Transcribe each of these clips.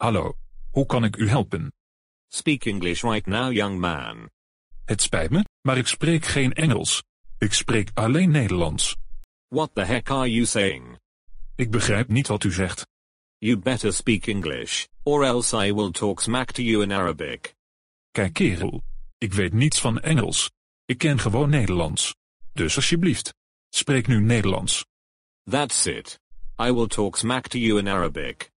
Hallo, hoe kan ik u helpen? Speak English right now, young man. Het spijt me, maar ik spreek geen Engels. Ik spreek alleen Nederlands. What the heck are you saying? Ik begrijp niet wat u zegt. You better speak English, or else I will talk smack to you in Arabic. Kijk kerel, ik weet niets van Engels. Ik ken gewoon Nederlands. Dus alsjeblieft, spreek nu Nederlands. That's it. I will talk smack to you in Arabic.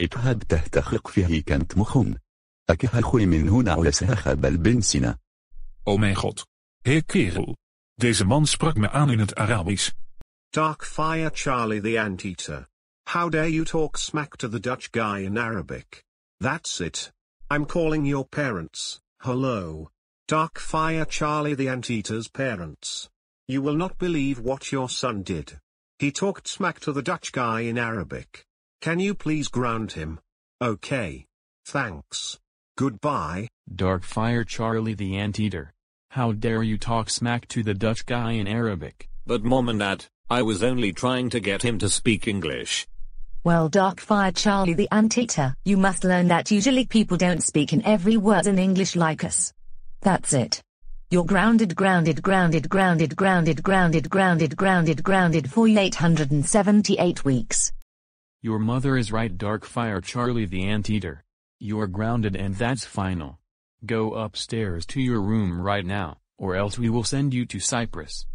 ابهد فيه كانت مخون. من هنا god. Heer kerel. Deze man sprak me aan in het Arabisch. Dark Fire Charlie the Anteater. How dare you talk smack to the Dutch guy in Arabic? That's it. I'm calling your parents. Hello. Dark Fire Charlie the Anteater's parents. You will not believe what your son did. He talked smack to the Dutch guy in Arabic. Can you please ground him? Okay. Thanks. Goodbye. Darkfire Charlie the Anteater. How dare you talk smack to the Dutch guy in Arabic? But mom and dad, I was only trying to get him to speak English. Well Darkfire Charlie the Anteater, you must learn that usually people don't speak in every word in English like us. That's it. You're grounded, grounded, grounded, grounded, grounded, grounded, grounded, grounded, grounded for 878 weeks. Your mother is right dark fire Charlie the anteater. You're grounded and that's final. Go upstairs to your room right now, or else we will send you to Cyprus.